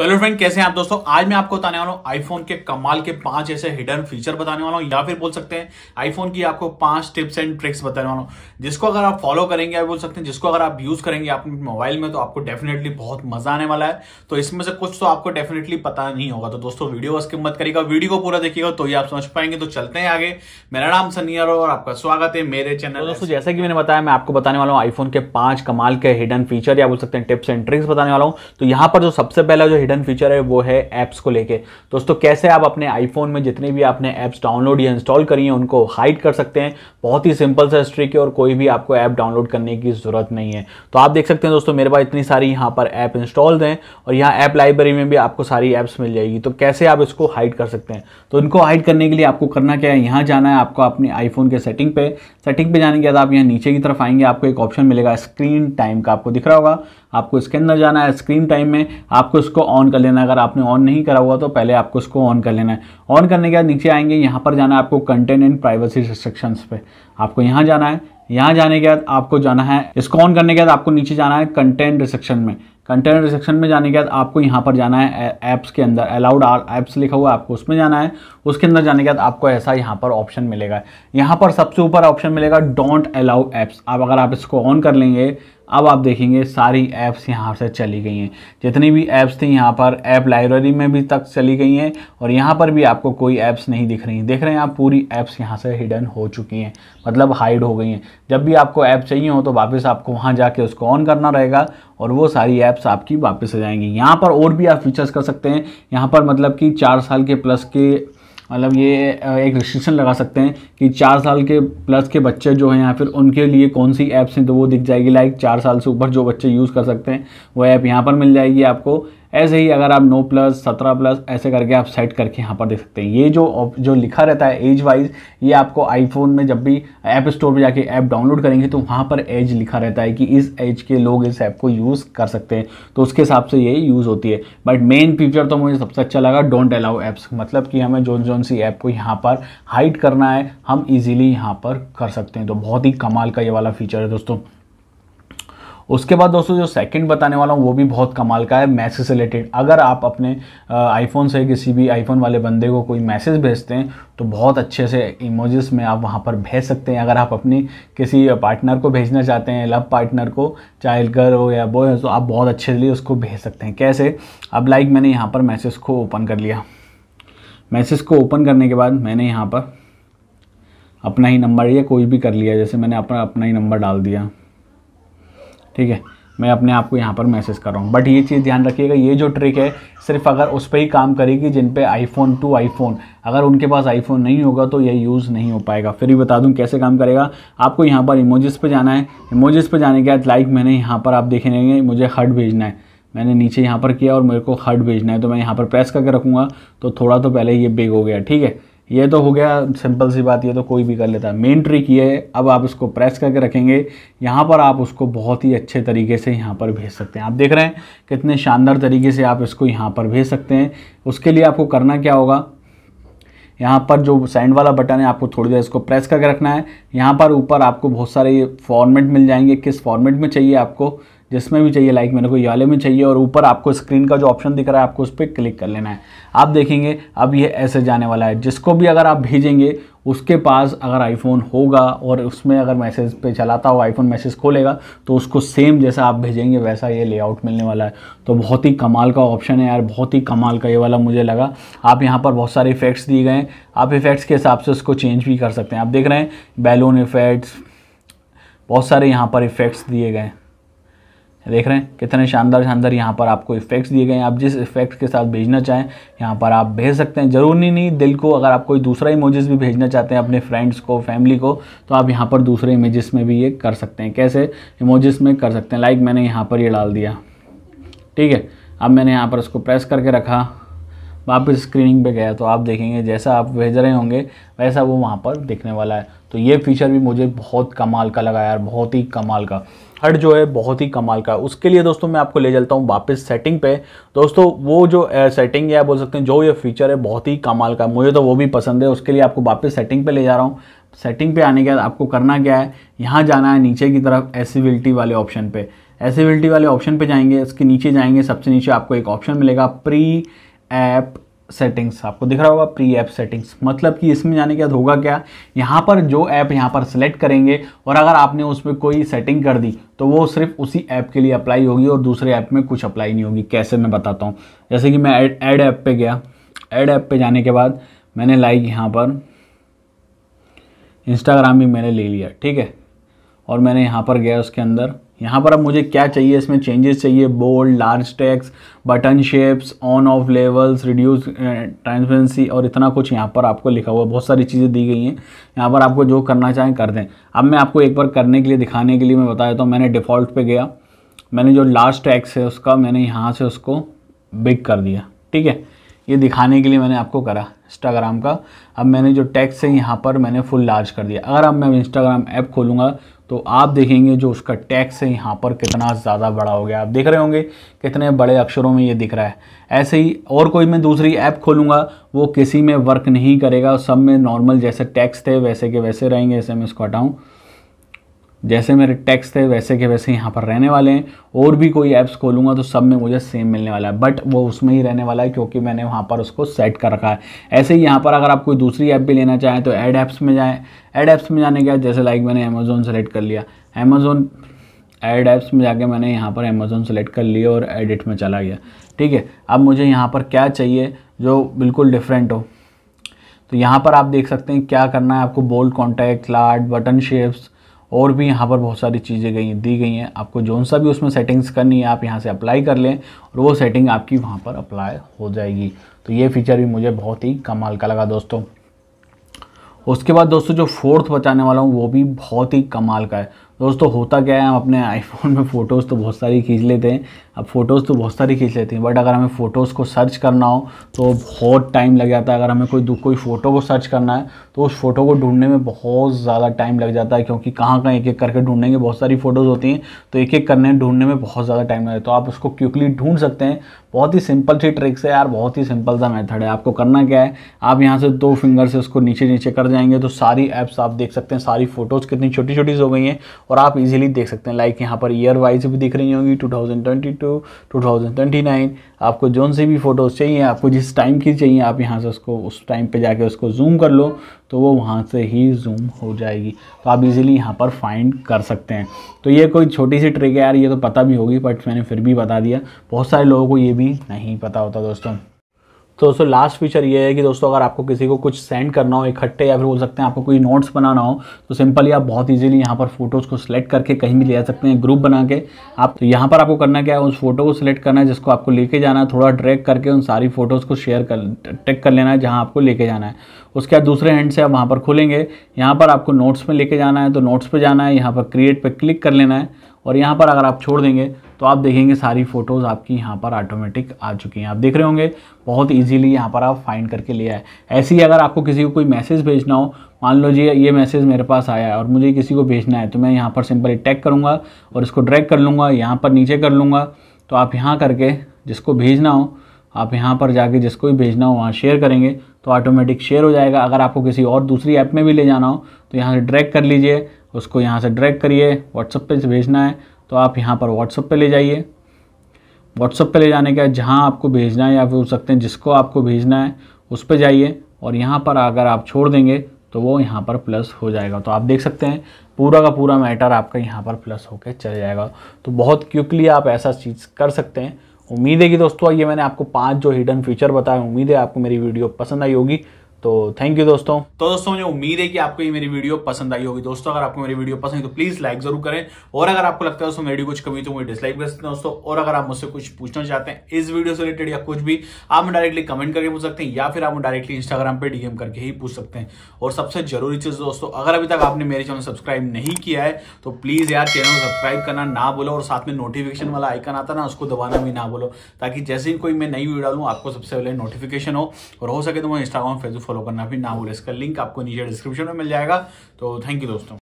तो hello friend कैसे हैं आप दोस्तों आज मैं आपको बताने वाला हूं आईफोन के कमाल के पांच ऐसे हिडन फीचर बताने वाला हूं या फिर बोल सकते हैं आईफोन की आपको पांच टिप्स एंड ट्रिक्स बताने वाला हूं जिसको अगर आप फॉलो करेंगे आप बोल सकते हैं जिसको अगर आप यूज करेंगे अपने मोबाइल में तो आपको डेफिनेटली बहुत मजा आने वाला है तो इसमें से कुछ तो आपको डेफिनेटली पता नहीं होगा तो दोस्तों वीडियो की मत करेगा वीडियो को पूरा देखिएगा तो ही आप समझ पाएंगे तो चलते हैं आगे मेरा नाम सनियर और आपका स्वागत है मेरे चैनल तो दोस्तों जैसा कि मैंने बताया मैं आपको बताने वाला हूँ आईफोन के पांच कमाल के हिडन फीचर या बोल सकते हैं टिप्स एंड ट्रिक्स बताने वाला हूँ तो यहाँ पर जो सबसे पहला जो हिडन फीचर है वो है ऐप्स को लेके दोस्तों कैसे आप अपने आईफोन में जितने भी आपने ऐप्स डाउनलोड या इंस्टॉल करी हैं उनको हाइड कर सकते हैं बहुत ही सिंपल सा स्ट्रिक है और कोई भी आपको ऐप डाउनलोड करने की ज़रूरत नहीं है तो आप देख सकते हैं दोस्तों मेरे पास इतनी सारी यहाँ पर ऐप इंस्टॉल हैं और यहाँ ऐप लाइब्रेरी में भी आपको सारी ऐप्स मिल जाएगी तो कैसे आप इसको हाइड कर सकते हैं तो इनको हाइड करने के लिए आपको करना क्या है यहाँ जाना है आपको अपने आईफोन के सेटिंग पे सेटिंग पे जाने के बाद आप यहाँ नीचे की तरफ आएंगे आपको एक ऑप्शन मिलेगा स्क्रीन टाइम का आपको दिख रहा होगा आपको इसके अंदर जाना है स्क्रीन टाइम में आपको इसको ऑन कर लेना है अगर आपने ऑन नहीं करा हुआ तो पहले आपको इसको ऑन कर लेना है ऑन करने के बाद नीचे आएंगे यहाँ पर जाना है आपको कंटेंट एंड प्राइवेसी रिस्ट्रिक्शंस पे आपको यहाँ जाना है यहाँ जाने के बाद आपको जाना है इसको ऑन करने के बाद आपको नीचे जाना है कंटेंट रिसेक्शन में कंटेंट रिसेक्शन में जाने के बाद आपको यहाँ पर जाना है ऐप्स के अंदर अलाउड आर ऐप्स लिखा हुआ है आपको उसमें जाना है उसके अंदर जाने के बाद आपको ऐसा यहाँ पर ऑप्शन मिलेगा यहाँ पर सबसे ऊपर ऑप्शन मिलेगा डोंट अलाउ ऐप्स आप अगर आप इसको ऑन कर लेंगे अब आप देखेंगे सारी ऐप्स यहाँ से चली गई हैं जितनी भी ऐप्स थी यहाँ पर ऐप लाइब्रेरी में भी तक चली गई हैं और यहाँ पर भी आपको कोई ऐप्स नहीं दिख रही हैं देख रहे हैं आप पूरी ऐप्स यहाँ से हिडन हो चुकी हैं मतलब हाइड हो गई हैं जब भी आपको ऐप चाहिए हो तो वापस आपको वहाँ जाके उसको ऑन करना रहेगा और वो सारी ऐप्स आपकी वापस आ जाएंगी यहाँ पर और भी आप फीचर्स कर सकते हैं यहाँ पर मतलब कि चार साल के प्लस के मतलब ये एक रिस्ट्रिक्शन लगा सकते हैं कि चार साल के प्लस के बच्चे जो हैं या फिर उनके लिए कौन सी ऐप्स हैं तो वो दिख जाएगी लाइक चार साल से ऊपर जो बच्चे यूज़ कर सकते हैं वो ऐप यहाँ पर मिल जाएगी आपको ऐसे ही अगर आप नो प्लस सत्रह प्लस ऐसे करके आप सेट करके यहाँ पर देख सकते हैं ये जो जो लिखा रहता है एज वाइज ये आपको आईफोन में जब भी ऐप स्टोर पर जाके ऐप डाउनलोड करेंगे तो वहाँ पर एज लिखा रहता है कि इस एज के लोग इस ऐप को यूज़ कर सकते हैं तो उसके हिसाब से ये यूज़ होती है बट मेन फीचर तो मुझे सबसे अच्छा लगा डोंट अलाउ ऐप्स मतलब कि हमें जो जो सी ऐप को यहाँ पर हाइड करना है हम ईजिली यहाँ पर कर सकते हैं तो बहुत ही कमाल का ये वाला फीचर है दोस्तों उसके बाद दोस्तों जो सेकंड बताने वाला हूँ वो भी बहुत कमाल का है मैसेज से रिलेटेड अगर आप अपने आईफोन से किसी भी आईफोन वाले बंदे को कोई मैसेज भेजते हैं तो बहुत अच्छे से इमोजेस में आप वहाँ पर भेज सकते हैं अगर आप अपनी किसी पार्टनर को भेजना चाहते हैं लव पार्टनर को चाहे गर्ल हो या बॉय हो तो आप बहुत अच्छे से उसको भेज सकते हैं कैसे अब लाइक मैंने यहाँ पर मैसेज को ओपन कर लिया मैसेज को ओपन करने के बाद मैंने यहाँ पर अपना ही नंबर या कोई भी कर लिया जैसे मैंने अपना अपना ही नंबर डाल दिया ठीक है मैं अपने आप को यहाँ पर मैसेज कर रहा हूँ बट ये चीज़ ध्यान रखिएगा ये जो ट्रिक है सिर्फ अगर उस पर ही काम करेगी जिन पे आईफोन टू आईफोन अगर उनके पास आईफोन नहीं होगा तो ये यूज़ नहीं हो पाएगा फिर भी बता दूँ कैसे काम करेगा आपको यहाँ पर इमोजेस पे जाना है इमोजेस पे जाने के बाद लाइक मैंने यहाँ पर आप देखेंगे मुझे हर्ट भेजना है मैंने नीचे यहाँ पर किया और मेरे को हर्ट भेजना है तो मैं यहाँ पर प्रेस करके रखूँगा तो थोड़ा तो पहले ये बिग हो गया ठीक है ये तो हो गया सिंपल सी बात ये तो कोई भी कर लेता है मेन ट्रिक ये है अब आप इसको प्रेस करके रखेंगे यहाँ पर आप उसको बहुत ही अच्छे तरीके से यहाँ पर भेज सकते हैं आप देख रहे हैं कितने शानदार तरीके से आप इसको यहाँ पर भेज सकते हैं उसके लिए आपको करना क्या होगा यहाँ पर जो सेंड वाला बटन है आपको थोड़ी देर इसको प्रेस करके रखना है यहाँ पर ऊपर आपको बहुत सारे फॉर्मेट मिल जाएंगे किस फॉर्मेट में चाहिए आपको जिसमें भी चाहिए लाइक मेरे को याले में चाहिए और ऊपर आपको स्क्रीन का जो ऑप्शन दिख रहा है आपको उस पर क्लिक कर लेना है आप देखेंगे अब ये ऐसे जाने वाला है जिसको भी अगर आप भेजेंगे उसके पास अगर आईफोन होगा और उसमें अगर मैसेज पे चलाता हो आईफोन मैसेज खोलेगा तो उसको सेम जैसा आप भेजेंगे वैसा ये लेआउट मिलने वाला है तो बहुत ही कमाल का ऑप्शन है यार बहुत ही कमाल का ये वाला मुझे लगा आप यहाँ पर बहुत सारे इफेक्ट्स दिए गए हैं आप इफेक्ट्स के हिसाब से उसको चेंज भी कर सकते हैं आप देख रहे हैं बैलून इफेक्ट्स बहुत सारे यहाँ पर इफेक्ट्स दिए गए हैं देख रहे हैं कितने शानदार शानदार यहाँ पर आपको इफेक्ट्स दिए गए हैं आप जिस इफेक्ट्स के साथ भेजना चाहें यहाँ पर आप भेज सकते हैं ज़रूरी नहीं नहीं दिल को अगर आप कोई दूसरा इमोजेस भी भेजना चाहते हैं अपने फ्रेंड्स को फैमिली को तो आप यहाँ पर दूसरे इमेजेस में भी ये कर सकते हैं कैसे इमोजेस में कर सकते हैं लाइक मैंने यहाँ पर ये डाल दिया ठीक है अब मैंने यहाँ पर उसको प्रेस करके रखा वापस स्क्रीनिंग पे गया तो आप देखेंगे जैसा आप भेज रहे होंगे वैसा वो वहाँ पर दिखने वाला है तो ये फीचर भी मुझे बहुत कमाल का लगा यार बहुत ही कमाल का हट जो है बहुत ही कमाल का उसके लिए दोस्तों मैं आपको ले चलता हूँ वापस सेटिंग पे दोस्तों वो जो सेटिंग है बोल सकते हैं जो ये फीचर है बहुत ही कमाल का मुझे तो वो भी पसंद है उसके लिए आपको वापस सेटिंग पे ले जा रहा हूँ सेटिंग पे आने के बाद आपको करना क्या है यहाँ जाना है नीचे की तरफ एसिबिलिटी वाले ऑप्शन पर एसिबिलिटी वाले ऑप्शन पर जाएंगे उसके नीचे जाएंगे सबसे नीचे आपको एक ऑप्शन मिलेगा प्री ऐप सेटिंग्स आपको दिख रहा होगा प्री ऐप सेटिंग्स मतलब कि इसमें जाने के बाद होगा क्या यहाँ पर जो ऐप यहाँ पर सेलेक्ट करेंगे और अगर आपने उसमें कोई सेटिंग कर दी तो वो सिर्फ उसी ऐप के लिए अप्लाई होगी और दूसरे ऐप में कुछ अप्लाई नहीं होगी कैसे मैं बताता हूँ जैसे कि मैं एड ऐप पे गया एड ऐप पे जाने के बाद मैंने लाइक यहाँ पर इंस्टाग्राम भी मैंने ले लिया ठीक है और मैंने यहाँ पर गया उसके अंदर यहाँ पर अब मुझे क्या चाहिए इसमें चेंजेस चाहिए bold large text button shapes on off levels reduce transparency और इतना कुछ यहाँ पर आपको लिखा हुआ बहुत सारी चीज़ें दी गई हैं यहाँ पर आपको जो करना चाहें कर दें अब मैं आपको एक बार करने के लिए दिखाने के लिए मैं बता देता हूँ मैंने डिफ़ॉल्ट पर गया मैंने जो लार्ज टैक्स है उसका मैंने यहाँ से उसको बिग कर दिया ठीक है ये दिखाने के लिए मैंने आपको करा इंस्टाग्राम का अब मैंने जो टैक्स है यहाँ पर मैंने फुल लार्ज कर दिया अगर अब मैं इंस्टाग्राम ऐप खोलूँगा तो आप देखेंगे जो उसका टैक्स है यहाँ पर कितना ज़्यादा बड़ा हो गया आप देख रहे होंगे कितने बड़े अक्षरों में ये दिख रहा है ऐसे ही और कोई मैं दूसरी ऐप खोलूँगा वो किसी में वर्क नहीं करेगा सब में नॉर्मल जैसे टैक्स थे वैसे के वैसे रहेंगे ऐसे मैं इसको हटाऊँ जैसे मेरे टैक्स थे वैसे के वैसे यहाँ पर रहने वाले हैं और भी कोई ऐप्स खोलूँगा तो सब में मुझे सेम मिलने वाला है बट वो उसमें ही रहने वाला है क्योंकि मैंने वहाँ पर उसको सेट कर रखा है ऐसे ही यहाँ पर अगर आप कोई दूसरी ऐप भी लेना चाहें तो एड ऐप्स में जाएँ एड ऐप्स में जाने के बाद जैसे लाइक मैंने अमेज़ोन सेलेक्ट कर लिया अमेज़ोन एड ऐप्स में जाके मैंने यहाँ पर अमेज़ोन सेलेक्ट कर लिया और एडिट में चला गया ठीक है अब मुझे यहाँ पर क्या चाहिए जो बिल्कुल डिफरेंट हो तो यहाँ पर आप देख सकते हैं क्या करना है आपको bold contact large button shapes और भी यहाँ पर बहुत सारी चीज़ें गई दी गई हैं आपको जौन सा भी उसमें सेटिंग्स करनी है आप यहाँ से अप्लाई कर लें और वो सेटिंग आपकी वहाँ पर अप्लाई हो जाएगी तो ये फीचर भी मुझे बहुत ही कमाल का लगा दोस्तों उसके बाद दोस्तों जो फोर्थ बचाने वाला हूँ वो भी बहुत ही कमाल का है दोस्तों होता क्या है हम अपने आईफोन में फ़ोटोज़ तो बहुत सारी खींच लेते हैं अब फ़ोटोज़ तो बहुत सारी खींच लेती हैं बट अगर हमें फ़ोटोज़ को सर्च करना हो तो बहुत टाइम लग जाता है अगर हमें कोई कोई फ़ोटो को सर्च करना है तो उस फ़ोटो को ढूंढने में बहुत ज़्यादा टाइम लग जाता है क्योंकि कहाँ कहाँ एक एक करके ढूंढेंगे बहुत सारी फ़ोटोज़ होती हैं तो एक एक करने ढूंढने में बहुत ज़्यादा टाइम लगता है तो आप उसको क्विकली ढूंढ सकते हैं बहुत ही सिंपल सी ट्रिक्स है यार बहुत ही सिंपल सा मेथड है आपको करना क्या है आप यहाँ से दो फिंगर से उसको नीचे नीचे कर जाएंगे तो सारी ऐप्स आप देख सकते हैं सारी फ़ोटोज़ कितनी छोटी छोटी हो गई हैं और आप इजीली देख सकते हैं लाइक यहाँ पर ईयर वाइज भी दिख रही होंगी टू हो 2029 आपको जोन से भी फ़ोटोज़ चाहिए आपको जिस टाइम की चाहिए आप यहाँ से उसको उस टाइम पे जाके उसको जूम कर लो तो वो वहाँ से ही जूम हो जाएगी तो आप इजीली यहाँ पर फाइंड कर सकते हैं तो ये कोई छोटी सी ट्रिक है यार ये तो पता भी होगी बट मैंने फिर भी बता दिया बहुत सारे लोगों को ये भी नहीं पता होता दोस्तों तो दोस्तों लास्ट फीचर ये है कि दोस्तों अगर आपको किसी को कुछ सेंड करना हो इकट्ठे या फिर बोल सकते हैं आपको कोई नोट्स बनाना हो तो सिंपली आप बहुत इजीली यहाँ पर फोटोज़ को सिलेक्ट करके कहीं भी ले जा सकते हैं ग्रुप बना के आप तो यहाँ पर आपको करना क्या है उस फोटो को सिलेक्ट करना है जिसको आपको लेके जाना है थोड़ा ट्रैक करके उन सारी फोटोज़ को शेयर कर टेक कर लेना है जहाँ आपको लेके जाना है उसके बाद दूसरे हैंड से आप वहाँ पर खोलेंगे यहाँ पर आपको नोट्स में लेके जाना है तो नोट्स पर जाना है यहाँ पर क्रिएट पर क्लिक कर लेना है और यहाँ पर अगर आप छोड़ देंगे तो आप देखेंगे सारी फ़ोटोज़ आपकी यहाँ पर ऑटोमेटिक आ चुकी हैं आप देख रहे होंगे बहुत ईजिली यहाँ पर आप फाइंड करके ले आए ऐसे ही अगर आपको किसी को कोई मैसेज भेजना हो मान लो जी ये मैसेज मेरे पास आया है और मुझे किसी को भेजना है तो मैं यहाँ पर सिंपली टैग करूँगा और इसको ड्रैग कर लूँगा यहाँ पर नीचे कर लूँगा तो आप यहाँ करके जिसको भेजना हो आप यहाँ पर जाके जिसको भी भेजना हो वहाँ शेयर करेंगे तो ऑटोमेटिक शेयर हो जाएगा अगर आपको किसी और दूसरी ऐप में भी ले जाना हो तो यहाँ से ड्रैग कर लीजिए उसको यहाँ से ड्रैग करिए व्हाट्सअप पे भेजना है तो आप यहाँ पर व्हाट्सअप पे ले जाइए व्हाट्सअप पे ले जाने के बाद जहाँ आपको भेजना है या फिर हो सकते हैं जिसको आपको भेजना है उस पर जाइए और यहाँ पर अगर आप छोड़ देंगे तो वो यहाँ पर प्लस हो जाएगा तो आप देख सकते हैं पूरा का पूरा मैटर आपका यहाँ पर प्लस होकर चल जाएगा तो बहुत क्विकली आप ऐसा चीज़ कर सकते हैं उम्मीद है कि दोस्तों ये मैंने आपको पांच जो हिडन फीचर बताए उम्मीद है आपको मेरी वीडियो पसंद आई होगी तो थैंक यू दोस्तों तो दोस्तों मुझे उम्मीद है कि आपको ये मेरी वीडियो पसंद आई होगी दोस्तों अगर आपको मेरी वीडियो पसंद है तो प्लीज लाइक जरूर करें और अगर आपको लगता है दोस्तों मेरी कुछ कमी तो मुझे डिसलाइक कर सकते हैं दोस्तों और अगर आप मुझसे कुछ पूछना चाहते हैं इस वीडियो से रिलेटेड या कुछ भी आप डायरेक्टली कमेंट करके पूछ सकते हैं या फिर आप डायरेक्टली इंस्टाग्राम पर डीएम करके ही पूछ सकते हैं और सबसे जरूरी चीज दोस्तों अगर अभी तक आपने मेरे चैनल सब्सक्राइब नहीं किया है तो प्लीज यार चैनल सब्सक्राइब करना ना बोलो और साथ में नोटिफिकेशन वाला आइकन आता ना उसको दबाना भी ना बोलो ताकि जैसे ही कोई मैं नई वीडियो डालू आपको सबसे पहले नोटिफिकेशन हो और हो सके तो मैं इंस्टाग्राम फेसबुक फॉलो करना फिर ना भूलें इसका लिंक आपको नीचे डिस्क्रिप्शन में मिल जाएगा तो थैंक यू दोस्तों